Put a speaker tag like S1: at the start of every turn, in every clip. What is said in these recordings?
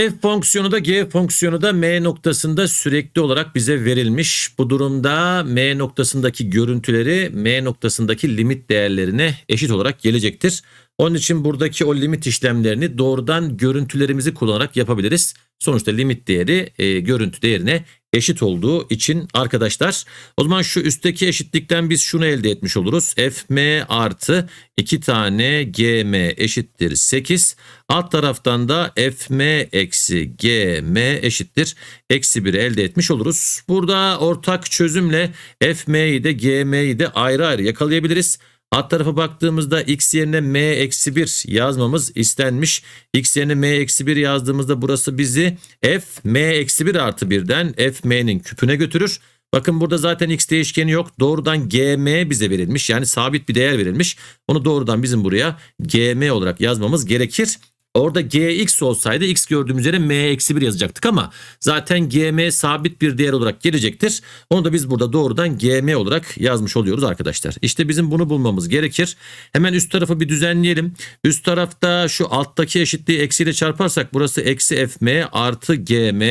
S1: F fonksiyonu da G fonksiyonu da M noktasında sürekli olarak bize verilmiş. Bu durumda M noktasındaki görüntüleri M noktasındaki limit değerlerine eşit olarak gelecektir. Onun için buradaki o limit işlemlerini doğrudan görüntülerimizi kullanarak yapabiliriz. Sonuçta limit değeri e, görüntü değerine eşit olduğu için arkadaşlar o zaman şu üstteki eşitlikten biz şunu elde etmiş oluruz. Fm artı 2 tane gm eşittir 8. Alt taraftan da fm eksi gm eşittir eksi 1 elde etmiş oluruz. Burada ortak çözümle fm'yi de gm'yi de ayrı ayrı yakalayabiliriz. Alt tarafa baktığımızda x yerine m eksi 1 yazmamız istenmiş. x yerine m eksi 1 yazdığımızda burası bizi f m eksi 1 artı 1'den f m'nin küpüne götürür. Bakın burada zaten x değişkeni yok. Doğrudan gm bize verilmiş. Yani sabit bir değer verilmiş. Onu doğrudan bizim buraya gm olarak yazmamız gerekir. Orada gx olsaydı x gördüğümüz yere m eksi 1 yazacaktık ama zaten gm sabit bir değer olarak gelecektir. Onu da biz burada doğrudan gm olarak yazmış oluyoruz arkadaşlar. İşte bizim bunu bulmamız gerekir. Hemen üst tarafı bir düzenleyelim. Üst tarafta şu alttaki eşitliği eksiyle çarparsak burası eksi fm artı gm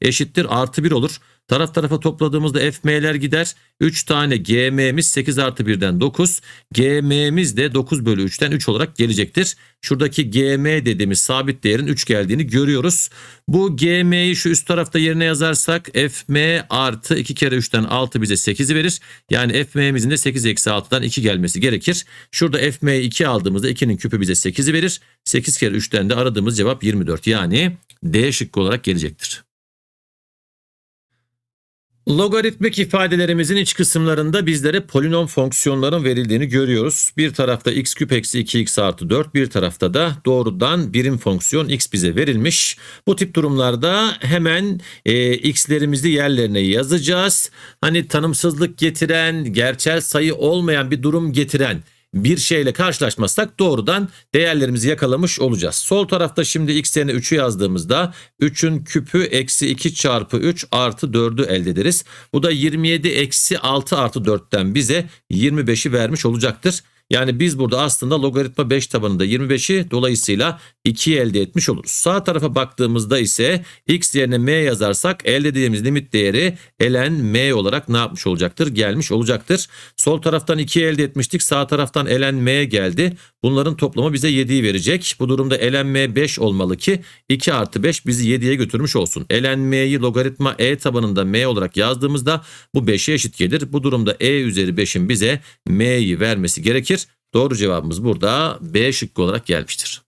S1: eşittir artı 1 olur. Taraf tarafa topladığımızda FM'ler gider. 3 tane GM'miz 8 artı 1'den 9. GM'miz de 9 bölü 3'ten 3 olarak gelecektir. Şuradaki GM dediğimiz sabit değerin 3 geldiğini görüyoruz. Bu GM'yi şu üst tarafta yerine yazarsak FM artı 2 kere 3'ten 6 bize 8'i verir. Yani FM'mizin de 8 eksi 6'dan 2 gelmesi gerekir. Şurada FM'yi 2 aldığımızda 2'nin küpü bize 8'i verir. 8 kere 3'ten de aradığımız cevap 24 yani D şıkkı olarak gelecektir. Logaritmik ifadelerimizin iç kısımlarında bizlere polinom fonksiyonların verildiğini görüyoruz. Bir tarafta x küp eksi 2x artı 4 bir tarafta da doğrudan birim fonksiyon x bize verilmiş. Bu tip durumlarda hemen e, x'lerimizi yerlerine yazacağız. Hani tanımsızlık getiren, gerçel sayı olmayan bir durum getiren bir şeyle karşılaşmazsak doğrudan değerlerimizi yakalamış olacağız. Sol tarafta şimdi x 3'ü yazdığımızda 3'ün küpü eksi 2 çarpı 3 artı 4'ü elde ederiz. Bu da 27 eksi 6 artı 4'ten bize 25'i vermiş olacaktır. Yani biz burada aslında logaritma 5 tabanında 25'i dolayısıyla 2'yi elde etmiş oluruz. Sağ tarafa baktığımızda ise x yerine m yazarsak elde ettiğimiz limit değeri ln m olarak ne yapmış olacaktır? Gelmiş olacaktır. Sol taraftan 2 elde etmiştik. Sağ taraftan ln m geldi. Bunların toplamı bize 7'yi verecek. Bu durumda ln m 5 olmalı ki 2 artı 5 bizi 7'ye götürmüş olsun. Elenmeyi logaritma e tabanında m olarak yazdığımızda bu 5'e eşit gelir. Bu durumda e üzeri 5'in bize m'yi vermesi gerekir. Doğru cevabımız burada B şıkkı olarak gelmiştir.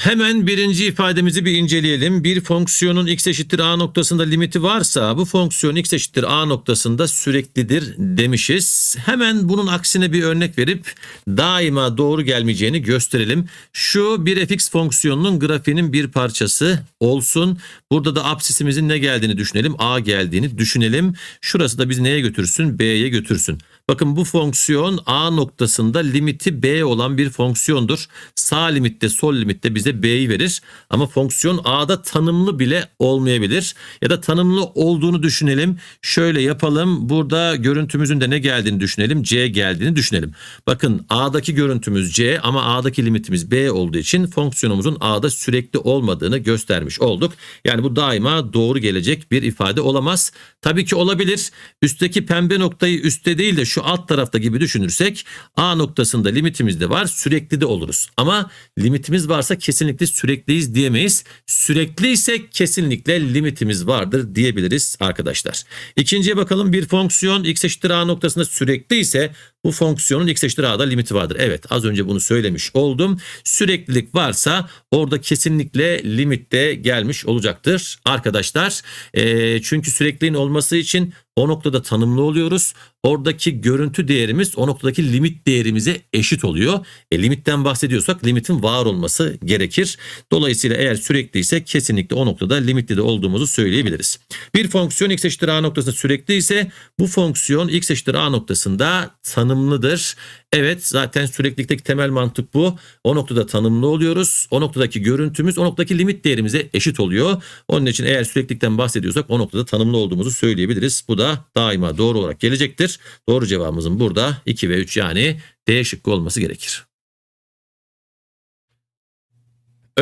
S1: Hemen birinci ifademizi bir inceleyelim. Bir fonksiyonun x eşittir a noktasında limiti varsa bu fonksiyon x eşittir a noktasında süreklidir demişiz. Hemen bunun aksine bir örnek verip daima doğru gelmeyeceğini gösterelim. Şu bir fx fonksiyonunun grafiğinin bir parçası olsun. Burada da absisimizin ne geldiğini düşünelim. A geldiğini düşünelim. Şurası da bizi neye götürsün? B'ye götürsün. Bakın bu fonksiyon A noktasında limiti B olan bir fonksiyondur. Sağ limitte sol limitte bize B'yi verir. Ama fonksiyon A'da tanımlı bile olmayabilir. Ya da tanımlı olduğunu düşünelim. Şöyle yapalım. Burada görüntümüzün de ne geldiğini düşünelim. C geldiğini düşünelim. Bakın A'daki görüntümüz C ama A'daki limitimiz B olduğu için fonksiyonumuzun A'da sürekli olmadığını göstermiş olduk. Yani bu daima doğru gelecek bir ifade olamaz. Tabii ki olabilir. Üstteki pembe noktayı üstte değil de şu şu alt tarafta gibi düşünürsek A noktasında limitimiz de var sürekli de oluruz. Ama limitimiz varsa kesinlikle sürekliyiz diyemeyiz. Sürekli ise kesinlikle limitimiz vardır diyebiliriz arkadaşlar. İkinciye bakalım bir fonksiyon x eşittir A noktasında sürekli ise bu fonksiyonun x eşittir a'da limiti vardır. Evet az önce bunu söylemiş oldum. Süreklilik varsa orada kesinlikle limitte gelmiş olacaktır arkadaşlar. E, çünkü sürekliliğin olması için o noktada tanımlı oluyoruz. Oradaki görüntü değerimiz o noktadaki limit değerimize eşit oluyor. E, limitten bahsediyorsak limitin var olması gerekir. Dolayısıyla eğer sürekli ise kesinlikle o noktada limitli de olduğumuzu söyleyebiliriz. Bir fonksiyon x eşittir a noktasında sürekli ise bu fonksiyon x eşittir a noktasında tanımlı tanımlıdır. Evet zaten süreklilikteki temel mantık bu. O noktada tanımlı oluyoruz. O noktadaki görüntümüz o noktadaki limit değerimize eşit oluyor. Onun için eğer süreklilikten bahsediyorsak o noktada tanımlı olduğumuzu söyleyebiliriz. Bu da daima doğru olarak gelecektir. Doğru cevabımızın burada 2 ve 3 yani D şıkkı olması gerekir.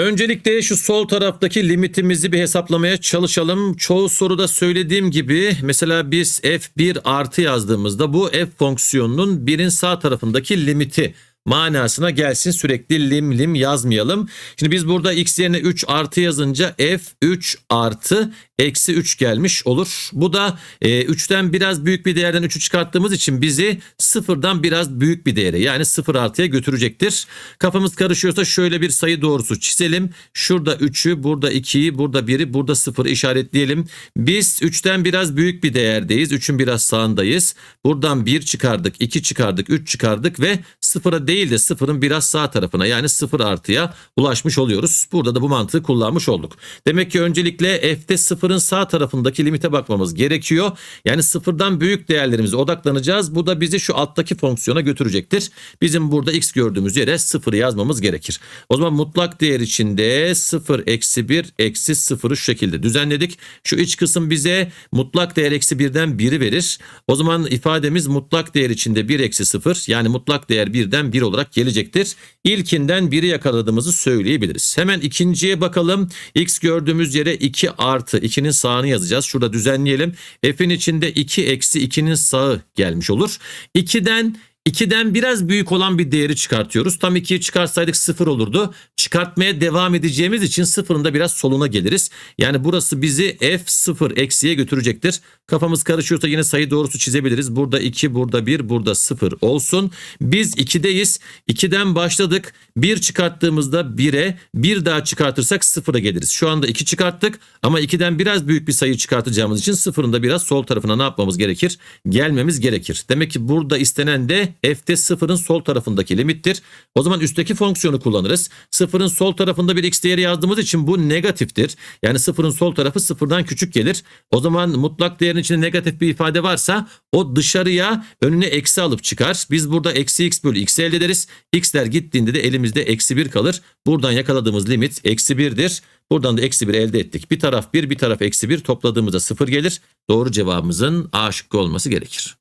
S1: Öncelikle şu sol taraftaki limitimizi bir hesaplamaya çalışalım. Çoğu soruda söylediğim gibi mesela biz f1 artı yazdığımızda bu f fonksiyonunun 1'in sağ tarafındaki limiti manasına gelsin sürekli lim lim yazmayalım. Şimdi biz burada x yerine 3 artı yazınca f 3 artı eksi 3 gelmiş olur. Bu da e, 3'ten biraz büyük bir değerden 3'ü çıkarttığımız için bizi sıfırdan biraz büyük bir değere yani 0 artıya götürecektir. Kafamız karışıyorsa şöyle bir sayı doğrusu çizelim. Şurada 3'ü, burada 2'yi, burada 1'i, burada 0'ı işaretleyelim. Biz 3'ten biraz büyük bir değerdeyiz. 3'ün biraz sağındayız. Buradan 1 çıkardık, 2 çıkardık, 3 çıkardık ve 0'a değil de sıfırın biraz sağ tarafına yani sıfır artıya ulaşmış oluyoruz. Burada da bu mantığı kullanmış olduk. Demek ki öncelikle f'te sıfırın sağ tarafındaki limite bakmamız gerekiyor. Yani sıfırdan büyük değerlerimize odaklanacağız. Bu da bizi şu alttaki fonksiyona götürecektir. Bizim burada x gördüğümüz yere sıfırı yazmamız gerekir. O zaman mutlak değer içinde sıfır eksi bir eksi sıfırı şu şekilde düzenledik. Şu iç kısım bize mutlak değer eksi birden biri verir. O zaman ifademiz mutlak değer içinde bir eksi sıfır yani mutlak değer birden bir bir olarak gelecektir. İlkinden biri yakaladığımızı söyleyebiliriz. Hemen ikinciye bakalım. X gördüğümüz yere 2 artı 2'nin sağını yazacağız. Şurada düzenleyelim. F'in içinde 2 eksi 2'nin sağı gelmiş olur. 2'den 2'den biraz büyük olan bir değeri çıkartıyoruz. Tam 2'yi çıkarsaydık 0 olurdu. Çıkartmaya devam edeceğimiz için 0'ın da biraz soluna geliriz. Yani burası bizi f0 eksiye götürecektir. Kafamız karışıyorsa yine sayı doğrusu çizebiliriz. Burada 2, burada 1, burada 0 olsun. Biz 2'deyiz. 2'den başladık. 1 çıkarttığımızda 1'e, 1 daha çıkartırsak 0'a geliriz. Şu anda 2 çıkarttık ama 2'den biraz büyük bir sayı çıkartacağımız için 0'ın da biraz sol tarafına ne yapmamız gerekir? Gelmemiz gerekir. Demek ki burada istenen de f'de sıfırın sol tarafındaki limittir. O zaman üstteki fonksiyonu kullanırız. Sıfırın sol tarafında bir x değeri yazdığımız için bu negatiftir. Yani sıfırın sol tarafı sıfırdan küçük gelir. O zaman mutlak değerin içinde negatif bir ifade varsa o dışarıya önüne eksi alıp çıkar. Biz burada eksi x bölü x elde ederiz. x'ler gittiğinde de elimizde eksi 1 kalır. Buradan yakaladığımız limit eksi 1'dir. Buradan da eksi 1 elde ettik. Bir taraf 1 bir taraf eksi 1 topladığımızda 0 gelir. Doğru cevabımızın A şıkkı olması gerekir.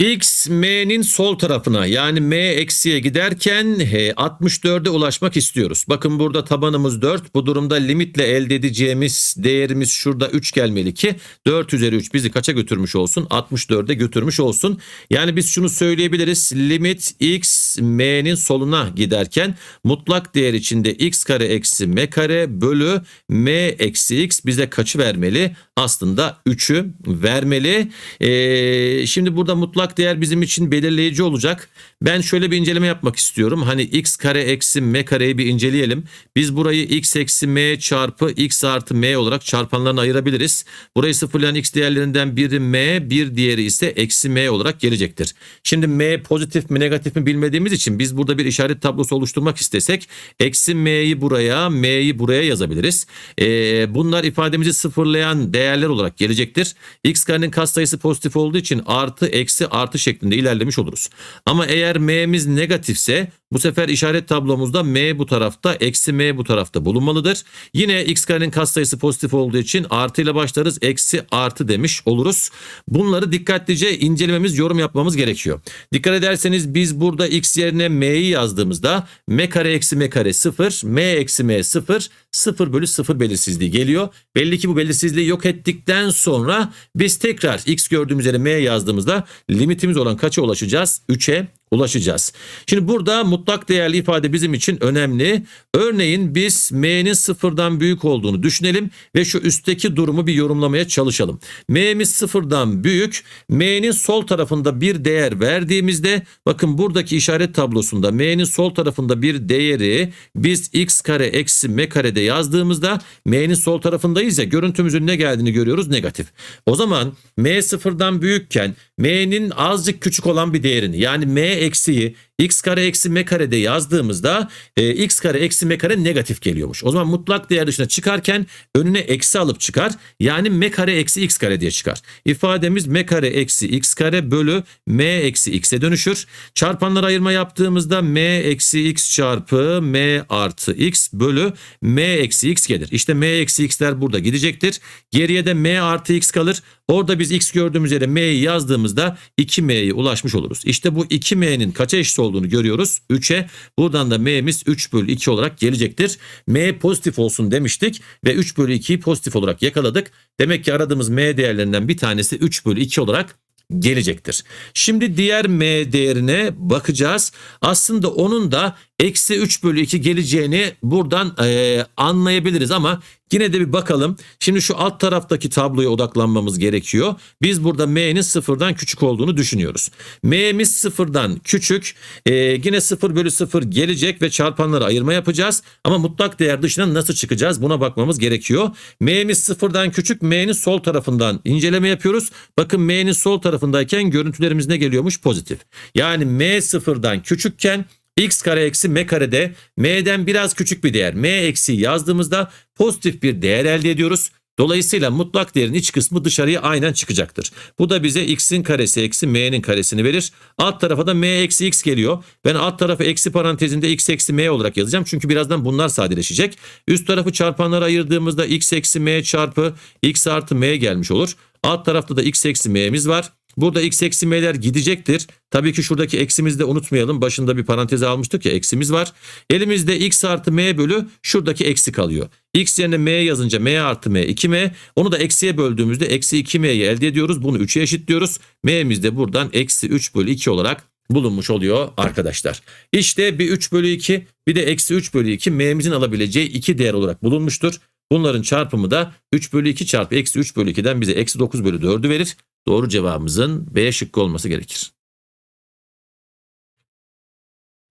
S1: X M'nin sol tarafına yani M eksiye giderken 64'e ulaşmak istiyoruz. Bakın burada tabanımız 4. Bu durumda limitle elde edeceğimiz değerimiz şurada 3 gelmeli ki 4 üzeri 3 bizi kaça götürmüş olsun? 64'e götürmüş olsun. Yani biz şunu söyleyebiliriz. Limit X M'nin soluna giderken mutlak değer içinde X kare eksi M kare bölü M eksi X bize kaçı vermeli? aslında 3'ü vermeli. E, şimdi burada mutlak değer bizim için belirleyici olacak. Ben şöyle bir inceleme yapmak istiyorum. Hani x kare eksi m kareyi bir inceleyelim. Biz burayı x eksi m çarpı x artı m olarak çarpanlarına ayırabiliriz. Burayı sıfırlayan x değerlerinden biri m, bir diğeri ise eksi m olarak gelecektir. Şimdi m pozitif mi negatif mi bilmediğimiz için biz burada bir işaret tablosu oluşturmak istesek eksi m'yi buraya, m'yi buraya yazabiliriz. E, bunlar ifademizi sıfırlayan değer değerler olarak gelecektir. X karenin katsayısı pozitif olduğu için artı eksi artı şeklinde ilerlemiş oluruz. Ama eğer m'miz negatifse bu sefer işaret tablomuzda m bu tarafta eksi m bu tarafta bulunmalıdır. Yine x karenin katsayısı pozitif olduğu için artı ile başlarız eksi artı demiş oluruz. Bunları dikkatlice incelememiz yorum yapmamız gerekiyor. Dikkat ederseniz biz burada x yerine m'yi yazdığımızda m kare eksi m kare 0 m eksi m 0 0 bölü 0 belirsizliği geliyor. Belli ki bu belirsizliği yok ettikten sonra biz tekrar x gördüğümüz yere m yazdığımızda limitimiz olan kaça ulaşacağız? 3'e ulaşacağız. Şimdi burada mutlak değerli ifade bizim için önemli. Örneğin biz m'nin sıfırdan büyük olduğunu düşünelim ve şu üstteki durumu bir yorumlamaya çalışalım. m'miz sıfırdan büyük, m'nin sol tarafında bir değer verdiğimizde bakın buradaki işaret tablosunda m'nin sol tarafında bir değeri biz x kare eksi m karede yazdığımızda m'nin sol tarafındayız ya görüntümüzün ne geldiğini görüyoruz negatif. O zaman m sıfırdan büyükken m'nin azıcık küçük olan bir değerini yani m eksiği x kare eksi m kare de yazdığımızda e, x kare eksi m kare negatif geliyormuş. O zaman mutlak değer dışına çıkarken önüne eksi alıp çıkar. Yani m kare eksi x kare diye çıkar. İfademiz m kare eksi x kare bölü m eksi x'e dönüşür. Çarpanlar ayırma yaptığımızda m eksi x çarpı m artı x bölü m eksi x gelir. İşte m eksi x'ler burada gidecektir. Geriye de m artı x kalır. Orada biz x gördüğümüz yere m'yi yazdığımızda 2m'ye ulaşmış oluruz. İşte bu 2m'nin kaça eşit olduğunu olduğunu görüyoruz. 3'e buradan da M'miz 3 bölü 2 olarak gelecektir. M pozitif olsun demiştik ve 3 bölü 2'yi pozitif olarak yakaladık. Demek ki aradığımız M değerlerinden bir tanesi 3 bölü 2 olarak gelecektir. Şimdi diğer M değerine bakacağız. Aslında onun da eksi 3 bölü 2 geleceğini buradan e, anlayabiliriz ama yine de bir bakalım. Şimdi şu alt taraftaki tabloya odaklanmamız gerekiyor. Biz burada m'nin sıfırdan küçük olduğunu düşünüyoruz. m'miz sıfırdan küçük e, yine 0 bölü 0 gelecek ve çarpanları ayırma yapacağız. Ama mutlak değer dışına nasıl çıkacağız buna bakmamız gerekiyor. m'miz sıfırdan küçük m'nin sol tarafından inceleme yapıyoruz. Bakın m'nin sol tarafındayken görüntülerimiz ne geliyormuş pozitif. Yani m sıfırdan küçükken x kare eksi m kare de m'den biraz küçük bir değer m eksi yazdığımızda pozitif bir değer elde ediyoruz. Dolayısıyla mutlak değerin iç kısmı dışarıya aynen çıkacaktır. Bu da bize x'in karesi eksi m'nin karesini verir. Alt tarafa da m eksi x geliyor. Ben alt tarafı eksi parantezinde x eksi m olarak yazacağım. Çünkü birazdan bunlar sadeleşecek. Üst tarafı çarpanlara ayırdığımızda x eksi m çarpı x artı m gelmiş olur. Alt tarafta da x eksi m'miz var. Burada x eksi m'ler gidecektir. Tabii ki şuradaki eksimizi de unutmayalım. Başında bir paranteze almıştık ya eksimiz var. Elimizde x artı m bölü şuradaki eksi kalıyor. x yerine m yazınca m artı m 2m. Onu da eksiye böldüğümüzde eksi 2m'yi elde ediyoruz. Bunu 3'e eşitliyoruz. m'miz de buradan eksi 3 bölü 2 olarak bulunmuş oluyor arkadaşlar. İşte bir 3 bölü 2 bir de eksi 3 bölü 2 m'mizin alabileceği iki değer olarak bulunmuştur. Bunların çarpımı da 3 bölü 2 çarpı eksi 3 bölü 2'den bize eksi 9 bölü 4'ü verir. Doğru cevabımızın B şıkkı olması gerekir.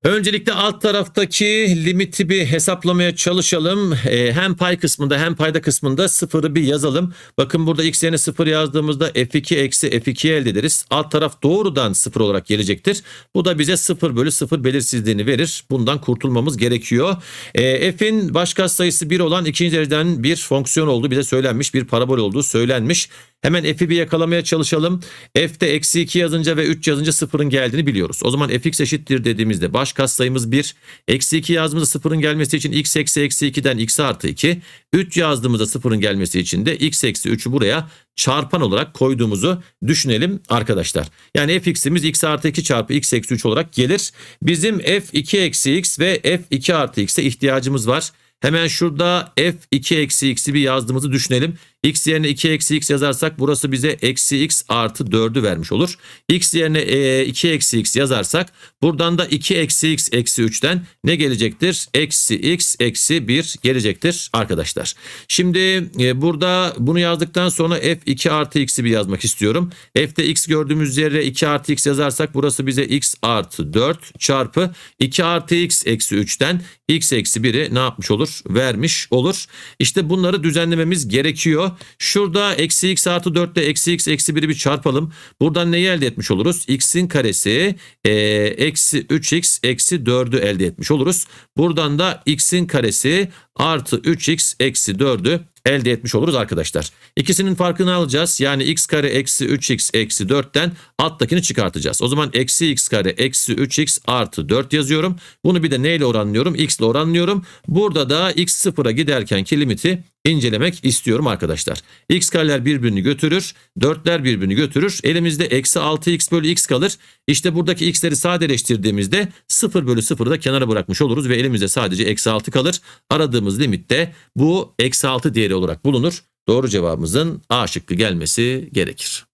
S1: Öncelikle alt taraftaki limiti bir hesaplamaya çalışalım. Ee, hem pay kısmında hem payda kısmında sıfırı bir yazalım. Bakın burada x yerine sıfır yazdığımızda f2 eksi f2 elde ederiz. Alt taraf doğrudan sıfır olarak gelecektir. Bu da bize sıfır bölü sıfır belirsizliğini verir. Bundan kurtulmamız gerekiyor. Ee, f'in başka sayısı bir olan ikinci dereceden bir fonksiyon olduğu bize söylenmiş. Bir parabol olduğu söylenmiş. Hemen f'i bir yakalamaya çalışalım. F'te eksi 2 yazınca ve 3 yazınca sıfırın geldiğini biliyoruz. O zaman fx eşittir dediğimizde baş katsayımız 1. Eksi 2 yazdığımızda sıfırın gelmesi için x eksi eksi 2'den x artı 2. 3 yazdığımızda sıfırın gelmesi için de x eksi 3'ü buraya çarpan olarak koyduğumuzu düşünelim arkadaşlar. Yani fx'imiz x artı 2 çarpı x eksi 3 olarak gelir. Bizim f2 eksi x ve f2 artı x'e ihtiyacımız var. Hemen şurada f2 eksi x'i bir yazdığımızı düşünelim. X yerine 2 eksi x yazarsak burası bize eksi x artı 4'ü vermiş olur. X yerine 2 e, eksi x yazarsak buradan da 2 eksi x eksi 3'ten ne gelecektir? Eksi x eksi 1 gelecektir arkadaşlar. Şimdi e, burada bunu yazdıktan sonra f 2 artı x'i bir yazmak istiyorum. F'de x gördüğümüz yere 2 artı x yazarsak burası bize x artı 4 çarpı 2 artı x eksi 3'ten x eksi 1'i ne yapmış olur? Vermiş olur. İşte bunları düzenlememiz gerekiyor diyor. Şurada eksi x artı 4 ile eksi x eksi 1'i bir çarpalım. Buradan neyi elde etmiş oluruz? x'in karesi e, eksi 3x eksi 4'ü elde etmiş oluruz. Buradan da x'in karesi artı 3x eksi 4'ü elde etmiş oluruz arkadaşlar. İkisinin farkını alacağız. Yani x kare eksi 3x eksi 4'ten alttakini çıkartacağız. O zaman eksi x kare eksi 3x artı 4 yazıyorum. Bunu bir de neyle oranlıyorum? x ile oranlıyorum. Burada da x sıfıra giderkenki limiti incelemek istiyorum arkadaşlar. X kareler birbirini götürür. Dörtler birbirini götürür. Elimizde eksi 6x bölü x kalır. İşte buradaki x'leri sadeleştirdiğimizde 0 bölü 0'ı da kenara bırakmış oluruz. Ve elimizde sadece eksi 6 kalır. Aradığımız limitte bu eksi 6 değeri olarak bulunur. Doğru cevabımızın A şıkkı gelmesi gerekir.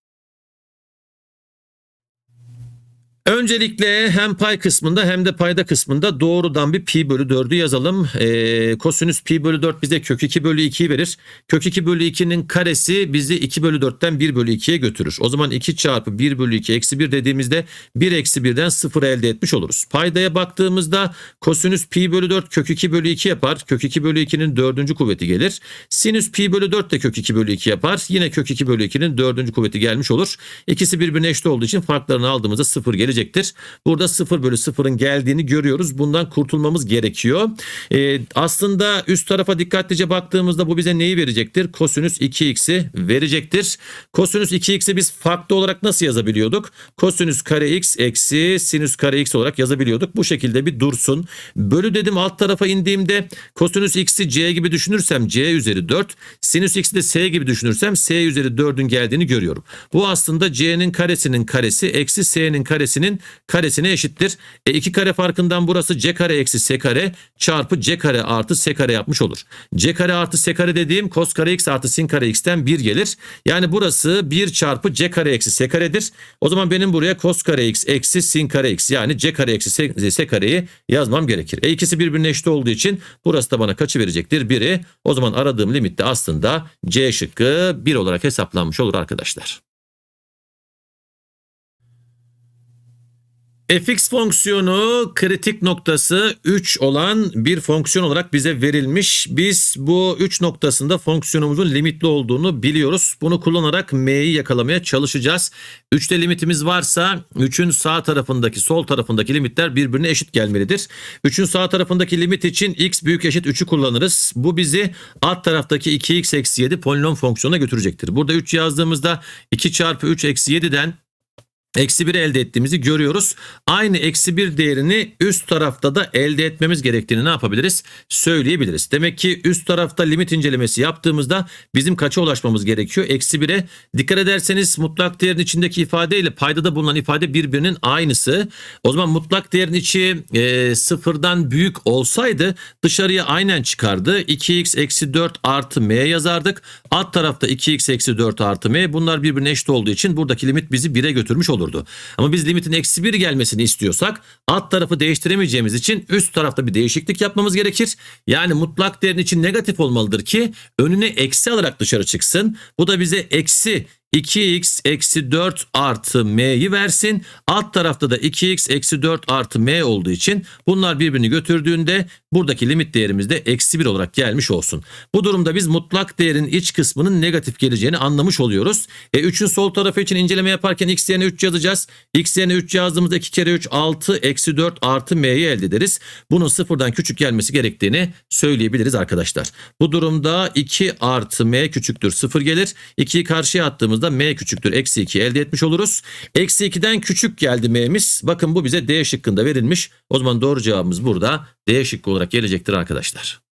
S1: Öncelikle hem pay kısmında hem de payda kısmında doğrudan bir pi bölü 4'ü yazalım. E, kosinüs pi bölü 4 bize kök 2 bölü 2'yi verir. Kök 2 bölü 2'nin karesi bizi 2 bölü 4'ten 1 bölü 2'ye götürür. O zaman 2 çarpı 1 bölü 2 eksi 1 dediğimizde 1 eksi 1'den 0 elde etmiş oluruz. Paydaya baktığımızda kosinüs pi bölü 4 kök 2 bölü 2 yapar. Kök 2 bölü 2'nin 4. kuvveti gelir. Sinüs pi bölü 4 de kök 2 bölü 2 yapar. Yine kök 2 bölü 2'nin 4. kuvveti gelmiş olur. İkisi birbirine eşit olduğu için farklarını aldığımızda 0 gelir gelecektir. Burada 0 bölü 0'ın geldiğini görüyoruz. Bundan kurtulmamız gerekiyor. E, aslında üst tarafa dikkatlice baktığımızda bu bize neyi verecektir? Kosinüs 2x'i verecektir. Kosinüs 2x'i biz farklı olarak nasıl yazabiliyorduk? Kosinüs kare x eksi sinüs kare x olarak yazabiliyorduk. Bu şekilde bir dursun. Bölü dedim alt tarafa indiğimde kosinüs x'i c gibi düşünürsem c üzeri 4. Sinüs x'i de s gibi düşünürsem s üzeri 4'ün geldiğini görüyorum. Bu aslında c'nin karesinin karesi eksi s'nin karesinin karesinin karesine eşittir. E, 2 kare farkından burası c kare eksi s kare çarpı c kare artı s kare yapmış olur. c kare artı s kare dediğim kos kare x artı sin kare x'ten 1 gelir. Yani burası 1 çarpı c kare eksi s karedir. O zaman benim buraya kos kare x eksi sin kare x yani c kare eksi s, s kareyi yazmam gerekir. E ikisi birbirine eşit olduğu için burası da bana kaçı verecektir? 1'i. O zaman aradığım limitte aslında c şıkkı 1 olarak hesaplanmış olur arkadaşlar. fx fonksiyonu kritik noktası 3 olan bir fonksiyon olarak bize verilmiş. Biz bu 3 noktasında fonksiyonumuzun limitli olduğunu biliyoruz. Bunu kullanarak m'yi yakalamaya çalışacağız. 3'te limitimiz varsa 3'ün sağ tarafındaki sol tarafındaki limitler birbirine eşit gelmelidir. 3'ün sağ tarafındaki limit için x büyük eşit 3'ü kullanırız. Bu bizi alt taraftaki 2x eksi 7 polinom fonksiyonuna götürecektir. Burada 3 yazdığımızda 2 çarpı 3 eksi 7'den eksi 1'i elde ettiğimizi görüyoruz. Aynı eksi 1 değerini üst tarafta da elde etmemiz gerektiğini ne yapabiliriz? Söyleyebiliriz. Demek ki üst tarafta limit incelemesi yaptığımızda bizim kaça ulaşmamız gerekiyor? Eksi 1'e. Dikkat ederseniz mutlak değerin içindeki ifade ile paydada bulunan ifade birbirinin aynısı. O zaman mutlak değerin içi e, sıfırdan büyük olsaydı dışarıya aynen çıkardı. 2x eksi 4 artı m yazardık. Alt tarafta 2x eksi 4 artı m. Bunlar birbirine eşit olduğu için buradaki limit bizi 1'e götürmüş olur olurdu. Ama biz limitin eksi 1 gelmesini istiyorsak alt tarafı değiştiremeyeceğimiz için üst tarafta bir değişiklik yapmamız gerekir. Yani mutlak değerin için negatif olmalıdır ki önüne eksi alarak dışarı çıksın. Bu da bize eksi 2x eksi 4 artı m'yi versin. Alt tarafta da 2x eksi 4 artı m olduğu için bunlar birbirini götürdüğünde buradaki limit değerimiz de eksi 1 olarak gelmiş olsun. Bu durumda biz mutlak değerin iç kısmının negatif geleceğini anlamış oluyoruz. E 3'ün sol tarafı için inceleme yaparken x yerine 3 yazacağız. x yerine 3 yazdığımızda 2 kere 3 6 eksi 4 artı m'yi elde ederiz. Bunun sıfırdan küçük gelmesi gerektiğini söyleyebiliriz arkadaşlar. Bu durumda 2 artı m küçüktür 0 gelir. 2'yi karşıya attığımızda da m küçüktür. Eksi 2 elde etmiş oluruz. Eksi 2'den küçük geldi m'miz. Bakın bu bize D şıkkında verilmiş. O zaman doğru cevabımız burada D şıkkı olarak gelecektir arkadaşlar.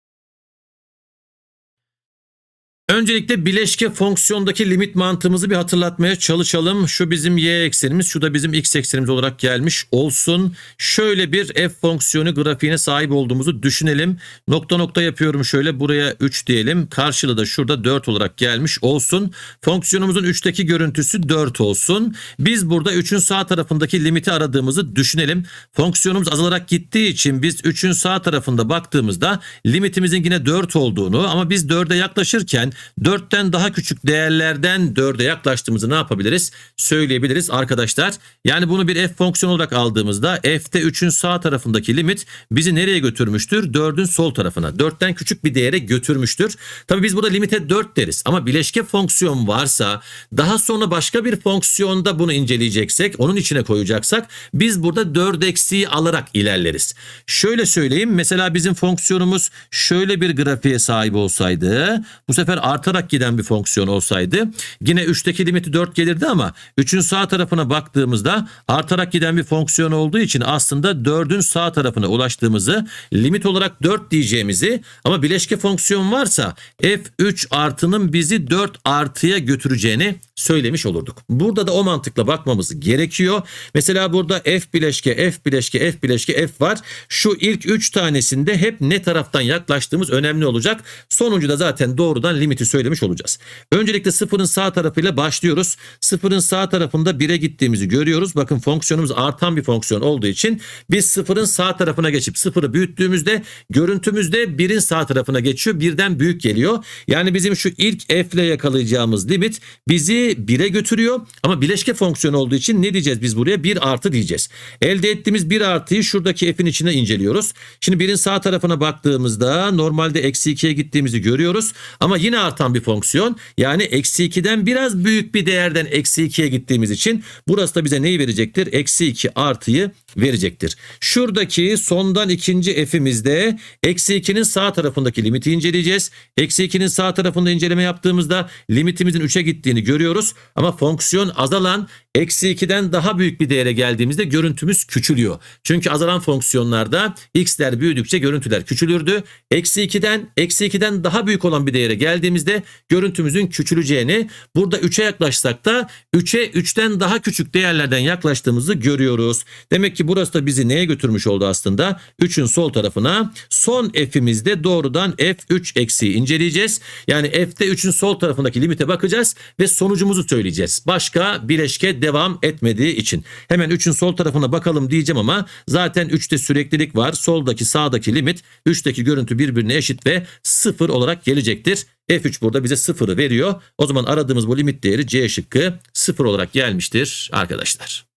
S1: Öncelikle bileşke fonksiyondaki limit mantığımızı bir hatırlatmaya çalışalım. Şu bizim y eksenimiz, şu da bizim x eksenimiz olarak gelmiş olsun. Şöyle bir f fonksiyonu grafiğine sahip olduğumuzu düşünelim. Nokta nokta yapıyorum şöyle buraya 3 diyelim. Karşılığı da şurada 4 olarak gelmiş olsun. Fonksiyonumuzun 3'teki görüntüsü 4 olsun. Biz burada 3'ün sağ tarafındaki limiti aradığımızı düşünelim. Fonksiyonumuz azalarak gittiği için biz 3'ün sağ tarafında baktığımızda limitimizin yine 4 olduğunu ama biz 4'e yaklaşırken 4'ten daha küçük değerlerden 4'e yaklaştığımızı ne yapabiliriz? Söyleyebiliriz arkadaşlar. Yani bunu bir f fonksiyonu olarak aldığımızda f'te 3'ün sağ tarafındaki limit bizi nereye götürmüştür? 4'ün sol tarafına. 4'ten küçük bir değere götürmüştür. Tabi biz burada limite 4 deriz ama bileşke fonksiyon varsa daha sonra başka bir fonksiyonda bunu inceleyeceksek onun içine koyacaksak biz burada 4 eksiği alarak ilerleriz. Şöyle söyleyeyim mesela bizim fonksiyonumuz şöyle bir grafiğe sahip olsaydı bu sefer artarak giden bir fonksiyon olsaydı yine 3'teki limiti 4 gelirdi ama 3'ün sağ tarafına baktığımızda artarak giden bir fonksiyon olduğu için aslında 4'ün sağ tarafına ulaştığımızı limit olarak 4 diyeceğimizi ama bileşke fonksiyon varsa f3 artının bizi 4 artıya götüreceğini söylemiş olurduk. Burada da o mantıkla bakmamız gerekiyor. Mesela burada F bileşke, F bileşke, F bileşke, F var. Şu ilk 3 tanesinde hep ne taraftan yaklaştığımız önemli olacak. Sonuncu da zaten doğrudan limiti söylemiş olacağız. Öncelikle sıfırın sağ tarafıyla başlıyoruz. Sıfırın sağ tarafında 1'e gittiğimizi görüyoruz. Bakın fonksiyonumuz artan bir fonksiyon olduğu için biz sıfırın sağ tarafına geçip sıfırı büyüttüğümüzde görüntümüzde 1'in sağ tarafına geçiyor. Birden büyük geliyor. Yani bizim şu ilk F ile yakalayacağımız limit bizi 1'e götürüyor ama bileşke fonksiyonu olduğu için ne diyeceğiz biz buraya? 1 artı diyeceğiz. Elde ettiğimiz 1 artıyı şuradaki f'in içine inceliyoruz. Şimdi 1'in sağ tarafına baktığımızda normalde eksi 2'ye gittiğimizi görüyoruz ama yine artan bir fonksiyon. Yani eksi 2'den biraz büyük bir değerden eksi 2'ye gittiğimiz için burası da bize neyi verecektir? Eksi 2 artıyı verecektir. Şuradaki sondan ikinci f'imizde eksi 2'nin sağ tarafındaki limiti inceleyeceğiz. Eksi 2'nin sağ tarafında inceleme yaptığımızda limitimizin 3'e gittiğini görüyoruz görüyoruz ama fonksiyon azalan eksi 2'den daha büyük bir değere geldiğimizde görüntümüz küçülüyor. Çünkü azalan fonksiyonlarda x'ler büyüdükçe görüntüler küçülürdü. Eksi 2'den eksi 2'den daha büyük olan bir değere geldiğimizde görüntümüzün küçüleceğini burada 3'e yaklaşsak da 3'e 3'ten daha küçük değerlerden yaklaştığımızı görüyoruz. Demek ki burası da bizi neye götürmüş oldu aslında? 3'ün sol tarafına son f'imizde doğrudan f3 eksiği inceleyeceğiz. Yani f'de 3'ün sol tarafındaki limite bakacağız ve sonucu sonucumuzu söyleyeceğiz. Başka bileşke devam etmediği için. Hemen 3'ün sol tarafına bakalım diyeceğim ama zaten 3'te süreklilik var. Soldaki sağdaki limit 3'teki görüntü birbirine eşit ve 0 olarak gelecektir. F3 burada bize 0'ı veriyor. O zaman aradığımız bu limit değeri C şıkkı 0 olarak gelmiştir arkadaşlar.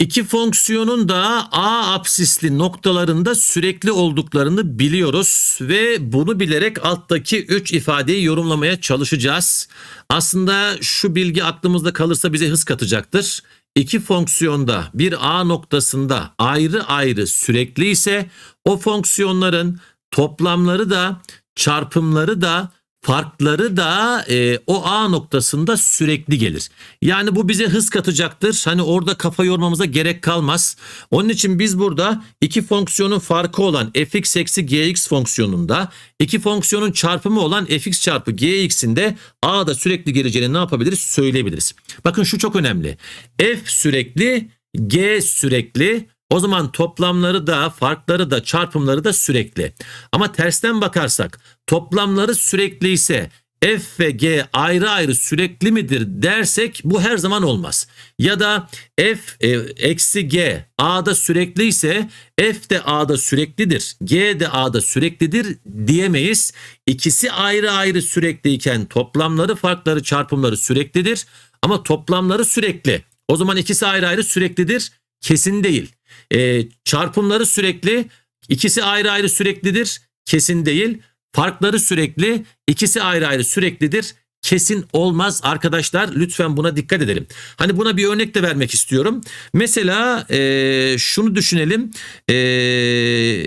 S1: İki fonksiyonun da A apsisli noktalarında sürekli olduklarını biliyoruz ve bunu bilerek alttaki 3 ifadeyi yorumlamaya çalışacağız. Aslında şu bilgi aklımızda kalırsa bize hız katacaktır. İki fonksiyonda bir A noktasında ayrı ayrı sürekli ise o fonksiyonların toplamları da çarpımları da farkları da e, o A noktasında sürekli gelir. Yani bu bize hız katacaktır. Hani orada kafa yormamıza gerek kalmaz. Onun için biz burada iki fonksiyonun farkı olan fx eksi gx fonksiyonunda iki fonksiyonun çarpımı olan fx çarpı gx'in de A'da sürekli geleceğini ne yapabiliriz? Söyleyebiliriz. Bakın şu çok önemli. F sürekli G sürekli o zaman toplamları da farkları da çarpımları da sürekli. Ama tersten bakarsak toplamları sürekli ise F ve G ayrı ayrı sürekli midir dersek bu her zaman olmaz. Ya da F e, eksi G A'da sürekli ise F de A'da süreklidir. G de A'da süreklidir diyemeyiz. İkisi ayrı ayrı sürekliyken toplamları farkları çarpımları süreklidir. Ama toplamları sürekli. O zaman ikisi ayrı ayrı süreklidir. Kesin değil. E, çarpımları sürekli. ikisi ayrı ayrı süreklidir. Kesin değil. Farkları sürekli. ikisi ayrı ayrı süreklidir. Kesin olmaz arkadaşlar. Lütfen buna dikkat edelim. Hani buna bir örnek de vermek istiyorum. Mesela e, şunu düşünelim. E,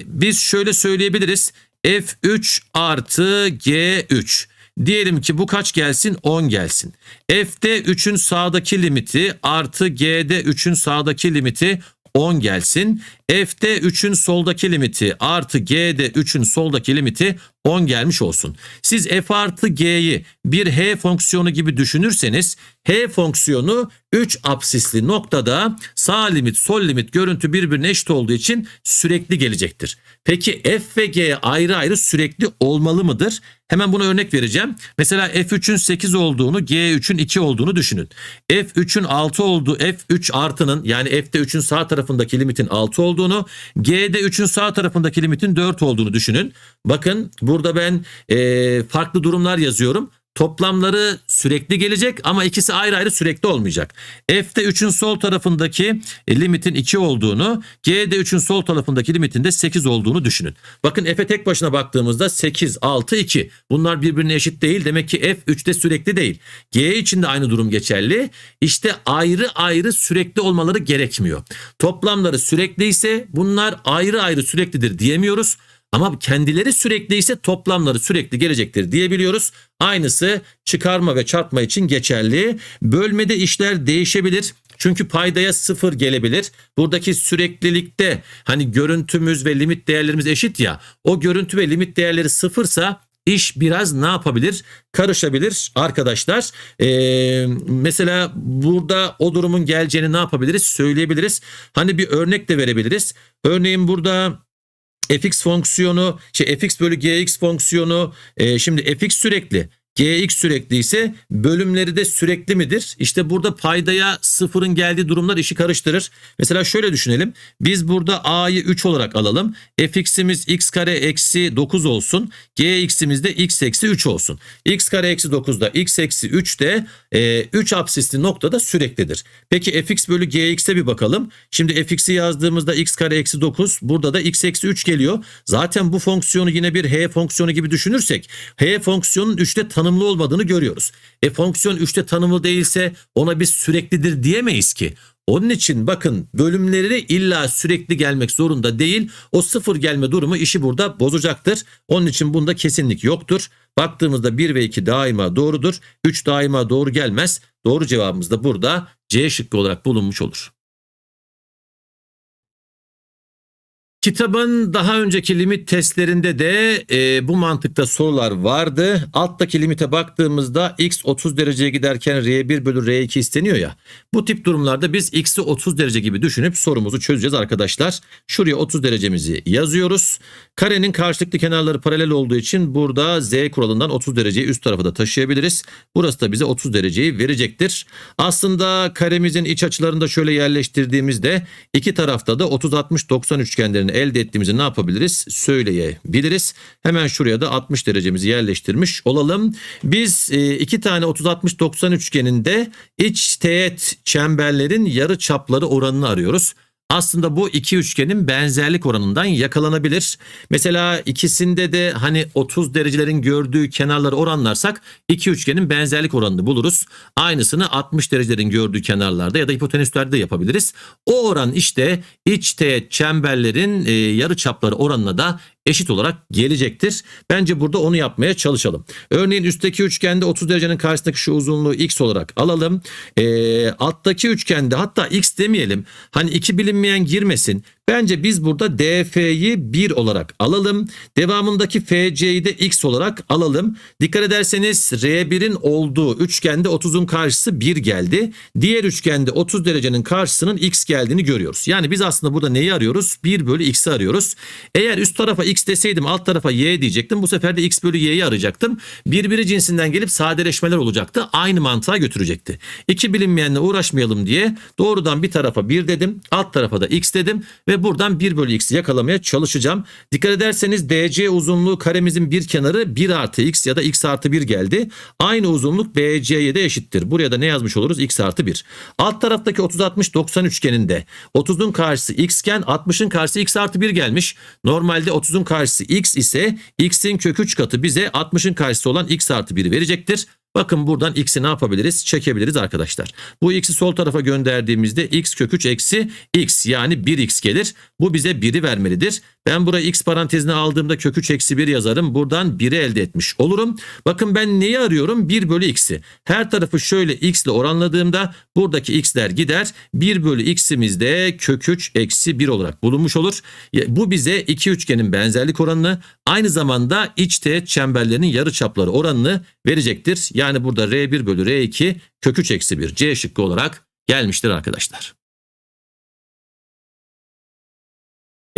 S1: biz şöyle söyleyebiliriz. F3 artı G3. Diyelim ki bu kaç gelsin? 10 gelsin. F'de 3'ün sağdaki limiti artı G'de 3'ün sağdaki limiti 10 gelsin. F'de 3'ün soldaki limiti artı G'de 3'ün soldaki limiti 10 gelmiş olsun. Siz f artı g'yi bir h fonksiyonu gibi düşünürseniz h fonksiyonu 3 absisli noktada sağ limit sol limit görüntü birbirine eşit olduğu için sürekli gelecektir. Peki f ve g ayrı ayrı sürekli olmalı mıdır? Hemen buna örnek vereceğim. Mesela f3'ün 8 olduğunu g3'ün 2 olduğunu düşünün. f3'ün 6 olduğu f3 artının yani f'de 3'ün sağ tarafındaki limitin 6 olduğunu g'de 3'ün sağ tarafındaki limitin 4 olduğunu düşünün. Bakın bu Burada ben e, farklı durumlar yazıyorum. Toplamları sürekli gelecek ama ikisi ayrı ayrı sürekli olmayacak. F'de 3'ün sol tarafındaki e, limitin 2 olduğunu, G'de 3'ün sol tarafındaki limitin de 8 olduğunu düşünün. Bakın F'e tek başına baktığımızda 8, 6, 2. Bunlar birbirine eşit değil. Demek ki F 3'te sürekli değil. G için de aynı durum geçerli. İşte ayrı ayrı sürekli olmaları gerekmiyor. Toplamları sürekli ise bunlar ayrı ayrı süreklidir diyemiyoruz. Ama kendileri sürekli ise toplamları sürekli gelecektir diyebiliyoruz. Aynısı çıkarma ve çarpma için geçerli. Bölmede işler değişebilir. Çünkü paydaya sıfır gelebilir. Buradaki süreklilikte hani görüntümüz ve limit değerlerimiz eşit ya. O görüntü ve limit değerleri sıfırsa iş biraz ne yapabilir? Karışabilir arkadaşlar. Ee, mesela burada o durumun geleceğini ne yapabiliriz? Söyleyebiliriz. Hani bir örnek de verebiliriz. Örneğin burada fx fonksiyonu, şey fx bölü gx fonksiyonu, e, şimdi fx sürekli Gx sürekli ise bölümleri de sürekli midir? İşte burada paydaya sıfırın geldiği durumlar işi karıştırır. Mesela şöyle düşünelim. Biz burada a'yı 3 olarak alalım. fx'imiz x kare eksi 9 olsun. gx'imiz de x eksi 3 olsun. x kare eksi 9'da x eksi 3 de e, 3 absisli noktada süreklidir. Peki fx bölü gx'e bir bakalım. Şimdi fx'i yazdığımızda x kare eksi 9 burada da x eksi 3 geliyor. Zaten bu fonksiyonu yine bir h fonksiyonu gibi düşünürsek h fonksiyonun 3'te tanımlanmıştır tanımlı olmadığını görüyoruz. E fonksiyon 3'te tanımlı değilse ona biz süreklidir diyemeyiz ki. Onun için bakın bölümleri illa sürekli gelmek zorunda değil. O sıfır gelme durumu işi burada bozacaktır. Onun için bunda kesinlik yoktur. Baktığımızda 1 ve 2 daima doğrudur. 3 daima doğru gelmez. Doğru cevabımız da burada C şıkkı olarak bulunmuş olur. Kitabın daha önceki limit testlerinde de e, bu mantıkta sorular vardı. Alttaki limite baktığımızda x 30 dereceye giderken r1 bölü r2 isteniyor ya. Bu tip durumlarda biz x'i 30 derece gibi düşünüp sorumuzu çözeceğiz arkadaşlar. Şuraya 30 derecemizi yazıyoruz. Karenin karşılıklı kenarları paralel olduğu için burada z kuralından 30 dereceyi üst tarafa da taşıyabiliriz. Burası da bize 30 dereceyi verecektir. Aslında karemizin iç açılarını da şöyle yerleştirdiğimizde iki tarafta da 30-60-90 üçgenlerini elde ettiğimizi ne yapabiliriz? Söyleyebiliriz. Hemen şuraya da 60 derecemizi yerleştirmiş olalım. Biz e, iki tane 30-60-90 üçgeninde iç teğet çemberlerin yarı çapları oranını arıyoruz aslında bu iki üçgenin benzerlik oranından yakalanabilir. Mesela ikisinde de hani 30 derecelerin gördüğü kenarları oranlarsak iki üçgenin benzerlik oranını buluruz. Aynısını 60 derecelerin gördüğü kenarlarda ya da hipotenüslerde de yapabiliriz. O oran işte iç teğet çemberlerin e, yarı çapları oranına da eşit olarak gelecektir. Bence burada onu yapmaya çalışalım. Örneğin üstteki üçgende 30 derecenin karşısındaki şu uzunluğu x olarak alalım. E, alttaki üçgende hatta x demeyelim. Hani iki bilinmeyen girmesin. Bence biz burada DF'yi 1 olarak alalım. Devamındaki FC'yi de X olarak alalım. Dikkat ederseniz R1'in olduğu üçgende 30'un karşısı 1 geldi. Diğer üçgende 30 derecenin karşısının X geldiğini görüyoruz. Yani biz aslında burada neyi arıyoruz? 1 bölü X'i arıyoruz. Eğer üst tarafa X deseydim alt tarafa Y diyecektim. Bu sefer de X bölü Y'yi arayacaktım. Birbiri cinsinden gelip sadeleşmeler olacaktı. Aynı mantığa götürecekti. İki bilinmeyenle uğraşmayalım diye doğrudan bir tarafa 1 dedim. Alt tarafa da X dedim. Ve ve buradan 1 bölü x'i yakalamaya çalışacağım. Dikkat ederseniz DC uzunluğu karemizin bir kenarı 1 artı x ya da x artı 1 geldi. Aynı uzunluk BC'ye de eşittir. Buraya da ne yazmış oluruz? x artı 1. Alt taraftaki 30-60-90 üçgeninde 30'un karşısı x iken 60'ın karşısı x artı 1 gelmiş. Normalde 30'un karşısı x ise x'in kök 3 katı bize 60'ın karşısı olan x artı 1'i verecektir. Bakın buradan x'i ne yapabiliriz? Çekebiliriz arkadaşlar. Bu x'i sol tarafa gönderdiğimizde x kök 3 eksi x yani 1x gelir. Bu bize 1'i vermelidir. Ben buraya x parantezine aldığımda kök 3 eksi 1 yazarım. Buradan 1'i elde etmiş olurum. Bakın ben neyi arıyorum? 1 bölü x'i. Her tarafı şöyle x ile oranladığımda buradaki x'ler gider. 1 bölü x'imiz de kök 3 eksi 1 olarak bulunmuş olur. Bu bize iki üçgenin benzerlik oranını aynı zamanda iç teğet çemberlerinin yarı çapları oranını verecektir. Yani burada r1 bölü r2 kök 3 eksi 1 c şıkkı olarak gelmiştir arkadaşlar.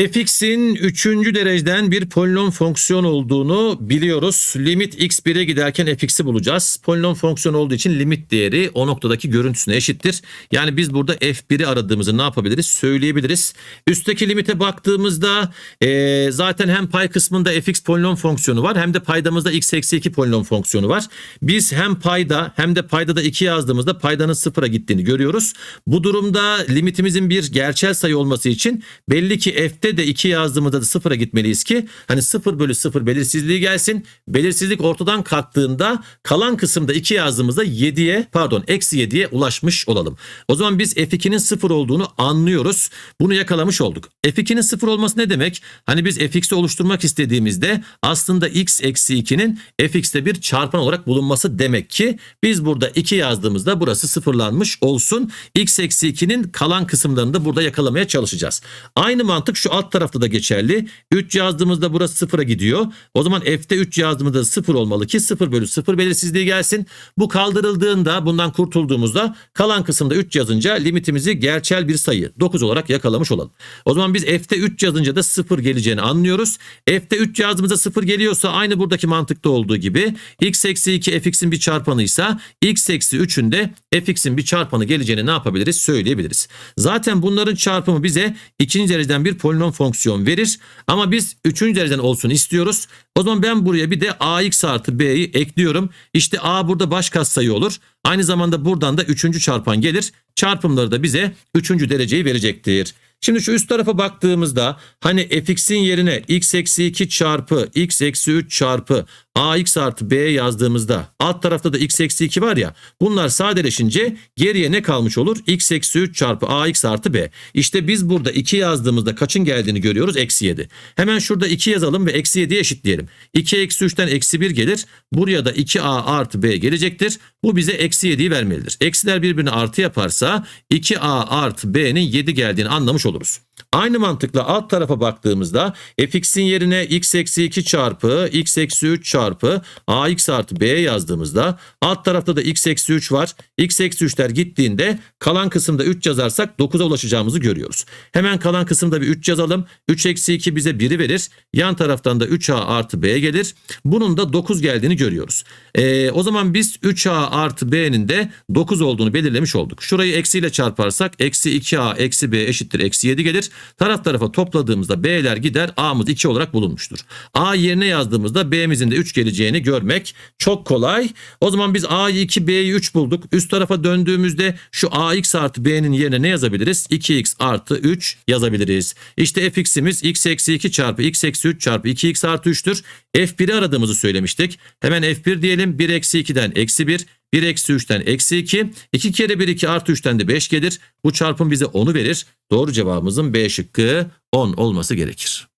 S1: fx'in üçüncü dereceden bir polinom fonksiyon olduğunu biliyoruz. Limit x1'e giderken fx'i bulacağız. Polinom fonksiyon olduğu için limit değeri o noktadaki görüntüsüne eşittir. Yani biz burada f1'i aradığımızı ne yapabiliriz? Söyleyebiliriz. Üstteki limite baktığımızda e, zaten hem pay kısmında fx polinom fonksiyonu var hem de paydamızda x eksi 2 polinom fonksiyonu var. Biz hem payda hem de payda da 2 yazdığımızda paydanın sıfıra gittiğini görüyoruz. Bu durumda limitimizin bir gerçel sayı olması için belli ki f'de Eşit'te de 2 yazdığımızda da 0'a gitmeliyiz ki hani 0 bölü 0 belirsizliği gelsin. Belirsizlik ortadan kalktığında kalan kısımda 2 yazdığımızda 7'ye pardon eksi 7'ye ulaşmış olalım. O zaman biz f2'nin 0 olduğunu anlıyoruz. Bunu yakalamış olduk. f2'nin 0 olması ne demek? Hani biz fx'i oluşturmak istediğimizde aslında x eksi 2'nin fx'te bir çarpan olarak bulunması demek ki biz burada 2 yazdığımızda burası sıfırlanmış olsun. x eksi 2'nin kalan kısımlarını da burada yakalamaya çalışacağız. Aynı mantık şu alt tarafta da geçerli. 3 yazdığımızda burası sıfıra gidiyor. O zaman f'te 3 yazdığımızda sıfır olmalı ki 0 bölü 0 belirsizliği gelsin. Bu kaldırıldığında bundan kurtulduğumuzda kalan kısımda 3 yazınca limitimizi gerçel bir sayı 9 olarak yakalamış olalım. O zaman biz f'te 3 yazınca da 0 geleceğini anlıyoruz. f'te 3 yazdığımızda 0 geliyorsa aynı buradaki mantıkta olduğu gibi x eksi 2 fx'in bir çarpanıysa x eksi 3'ün de fx'in bir çarpanı geleceğini ne yapabiliriz söyleyebiliriz. Zaten bunların çarpımı bize ikinci dereceden bir polinom epsilon fonksiyon verir. Ama biz 3. dereceden olsun istiyoruz. O zaman ben buraya bir de ax artı b'yi ekliyorum. İşte a burada baş katsayı olur. Aynı zamanda buradan da 3. çarpan gelir. Çarpımları da bize 3. dereceyi verecektir. Şimdi şu üst tarafa baktığımızda hani fx'in yerine x eksi 2 çarpı x eksi 3 çarpı ax artı b yazdığımızda alt tarafta da x eksi 2 var ya bunlar sadeleşince geriye ne kalmış olur? x eksi 3 çarpı ax artı b. İşte biz burada 2 yazdığımızda kaçın geldiğini görüyoruz? Eksi 7. Hemen şurada 2 yazalım ve eksi 7'ye eşitleyelim. 2 eksi 3'ten eksi 1 gelir. Buraya da 2a artı b gelecektir. Bu bize eksi 7'yi vermelidir. Eksiler birbirine artı yaparsa 2a artı b'nin 7 geldiğini anlamış oluruz. Aynı mantıkla alt tarafa baktığımızda fx'in yerine x eksi 2 çarpı x eksi 3 çarpı ax artı b yazdığımızda alt tarafta da x eksi 3 var. x eksi 3'ler gittiğinde kalan kısımda 3 yazarsak 9'a ulaşacağımızı görüyoruz. Hemen kalan kısımda bir 3 yazalım. 3 eksi 2 bize 1'i verir. Yan taraftan da 3a artı b gelir. Bunun da 9 geldiğini görüyoruz. Ee, o zaman biz 3a artı b'nin de 9 olduğunu belirlemiş olduk. Şurayı eksiyle çarparsak eksi 2a eksi b eşittir eksi 7 gelir gelir. Taraf tarafa topladığımızda B'ler gider A'mız 2 olarak bulunmuştur. A yerine yazdığımızda B'mizin de 3 geleceğini görmek çok kolay. O zaman biz A'yı 2 B'yi 3 bulduk. Üst tarafa döndüğümüzde şu AX artı B'nin yerine ne yazabiliriz? 2X artı 3 yazabiliriz. İşte fx'imiz x eksi 2 çarpı x eksi 3 çarpı 2x artı 3'tür. F1'i aradığımızı söylemiştik. Hemen F1 diyelim. 1 eksi 2'den eksi 1 1 eksi 3'ten eksi 2. 2 kere 1 2 artı 3'ten de 5 gelir. Bu çarpım bize 10'u verir. Doğru cevabımızın B şıkkı 10 olması gerekir.